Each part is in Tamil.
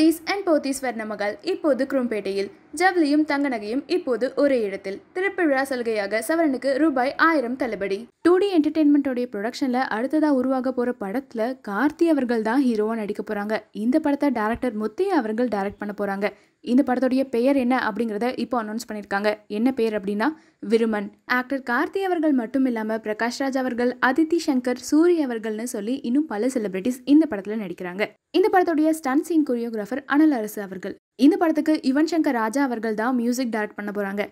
சதீஷ் அண்ட் போத்தீஸ்வர் மகள் இப்போது குரும்பேட்டையில் ஜவுளியும் தங்க நகையும் இப்போது ஒரே இடத்தில் திருப்பிழா சலுகையாக சவரனுக்கு ரூபாய் ஆயிரம் தள்ளுபடி டூ டி என்டர்டெயின்மெண்ட்டோடைய ப்ரொடக்ஷனில் அடுத்ததாக உருவாக போகிற படத்தில் கார்த்தி அவர்கள் தான் ஹீரோவாக நடிக்க போகிறாங்க இந்த படத்தை டேரக்டர் முத்தையா அவர்கள் டைரக்ட் பண்ண போகிறாங்க இந்த படத்துடைய பெயர் என்ன அப்படிங்கிறத இப்போ அனௌன்ஸ் பண்ணியிருக்காங்க என்ன பெயர் அப்படின்னா விருமன் ஆக்டர் கார்த்தி அவர்கள் மட்டும் இல்லாமல் பிரகாஷ்ராஜ் அவர்கள் அதித்தி சங்கர் சூரிய அவர்கள்னு சொல்லி இன்னும் பல செலிபிரிட்டிஸ் இந்த படத்தில் நடிக்கிறாங்க இந்த படத்துடைய ஸ்டன் சீன் கொரியோகிராஃபர் அனல் அரசு அவர்கள் இந்த படத்துக்கு யுவன் சங்கர் ராஜா அவர்கள் தான் மியூசிக் டைரக்ட் பண்ண போகிறாங்க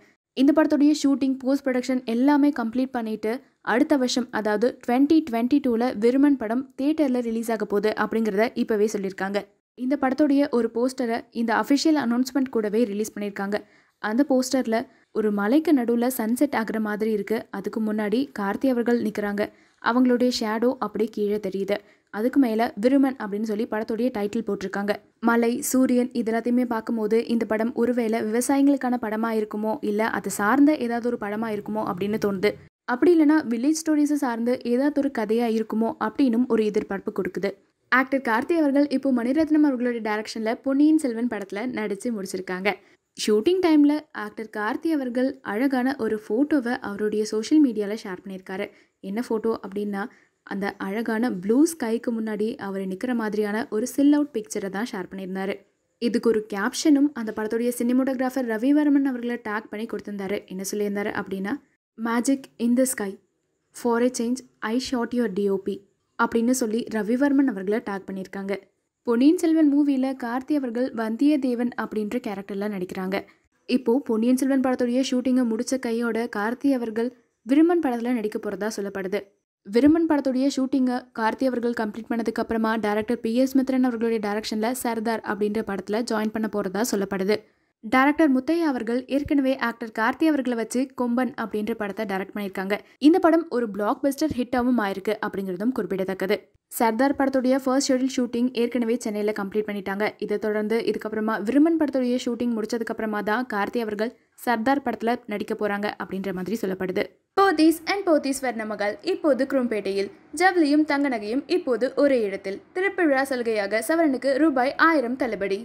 இந்த படத்துடைய ஷூட்டிங் போஸ்ட் ப்ரொடக்ஷன் எல்லாமே கம்ப்ளீட் பண்ணிட்டு அடுத்த வருஷம் அதாவது டுவெண்ட்டி டுவெண்ட்டி டூவில் விருமன் படம் தேட்டரில் ரிலீஸ் ஆக போகுது அப்படிங்கிறத இப்போவே சொல்லியிருக்காங்க இந்த படத்துடைய ஒரு போஸ்டரை இந்த அஃபிஷியல் அனௌன்ஸ்மெண்ட் கூடவே ரிலீஸ் பண்ணியிருக்காங்க அந்த போஸ்டரில் ஒரு மலைக்கு நடுவில் சன்செட் ஆகிற மாதிரி இருக்குது அதுக்கு முன்னாடி கார்த்தி அவர்கள் நிற்கிறாங்க அவங்களுடைய ஷேடோ அப்படியே கீழே தெரியுது அதுக்கு மேலே விருமன் அப்படின்னு சொல்லி படத்துடைய டைட்டில் போட்டிருக்காங்க மலை சூரியன் இது எல்லாத்தையுமே பார்க்கும்போது இந்த படம் ஒருவேளை விவசாயிகளுக்கான படமாக இருக்குமோ இல்லை அது சார்ந்த ஏதாவது ஒரு படமாக இருக்குமோ அப்படின்னு தோணுது அப்படி இல்லைனா வில்லேஜ் ஸ்டோரிஸை சார்ந்து ஏதாவது ஒரு கதையாக இருக்குமோ அப்படின்னும் ஒரு எதிர்பார்ப்பு கொடுக்குது ஆக்டர் கார்த்தி அவர்கள் இப்போ மணிரத்னம் அவர்களுடைய டைரக்ஷனில் பொன்னியின் செல்வன் படத்தில் நடித்து முடிச்சிருக்காங்க ஷூட்டிங் டைமில் ஆக்டர் கார்த்தி அவர்கள் அழகான ஒரு ஃபோட்டோவை அவருடைய சோஷியல் மீடியாவில் ஷேர் பண்ணியிருக்காரு என்ன ஃபோட்டோ அப்படின்னா அந்த அழகான ப்ளூ ஸ்கைக்கு முன்னாடி அவர் நிற்கிற மாதிரியான ஒரு சில் அவுட் பிக்சரை தான் ஷேர் பண்ணியிருந்தார் இதுக்கு ஒரு கேப்ஷனும் அந்த படத்துடைய சினிமோட்டோகிராஃபர் ரவிவர்மன் அவர்களை டேக் பண்ணி கொடுத்துருந்தாரு என்ன சொல்லியிருந்தாரு அப்படின்னா magic in the sky for a change I shot your DOP அப்படின்னு சொல்லி ரவிவர்மன் அவர்களை டேக் பண்ணியிருக்காங்க பொன்னியின் செல்வன் மூவியில் கார்த்தி அவர்கள் வந்தியத்தேவன் அப்படின்ற கேரக்டரில் நடிக்கிறாங்க இப்போது பொன்னியின் செல்வன் படத்துடைய ஷூட்டிங்கை முடித்த கையோட கார்த்தி அவர்கள் விருமன் படத்தில் நடிக்க போகிறதா சொல்லப்படுது விருமன் படத்துடைய ஷூட்டிங்கை கார்த்தி அவர்கள் கம்ப்ளீட் பண்ணதுக்கப்புறமா டேரக்டர் பி எஸ் மித்ரன் அவர்களுடைய டேரக்ஷனில் சர்தார் அப்படின்ற படத்தில் ஜாயின் பண்ண போகிறதா சொல்லப்படுது டேரக்டர் முத்தையா அவர்கள் ஏற்கனவே ஆக்டர் கார்த்தி அவர்களை வச்சு கொம்பன் அப்படின்ற படத்தை டைரக்ட் பண்ணியிருக்காங்க இந்த படம் ஒரு பிளாக் பஸ்டர் ஹிட்டாகவும் ஆயிருக்கு அப்படிங்கிறதும் குறிப்பிடத்தக்கது சர்தார் படத்துடைய ஃபர்ஸ்ட் ஷெடியூல் ஷூட்டிங் ஏற்கனவே சென்னையில் கம்ப்ளீட் பண்ணிட்டாங்க இதை தொடர்ந்து இதுக்கப்புறமா விருமன் படத்துடைய ஷூட்டிங் முடிச்சதுக்கப்புறமா தான் கார்த்தி அவர்கள் சர்தார் படத்தில் நடிக்க போகிறாங்க அப்படின்ற மாதிரி சொல்லப்படுது போதீஸ் அண்ட் போத்தீஸ் வர்ணமகள் இப்போது குரும்பேட்டையில் ஜவுளியும் தங்க நகையும் இப்போது ஒரே இடத்தில் திருப்பிழா சலுகையாக சவரனுக்கு ரூபாய் ஆயிரம் தள்ளுபடி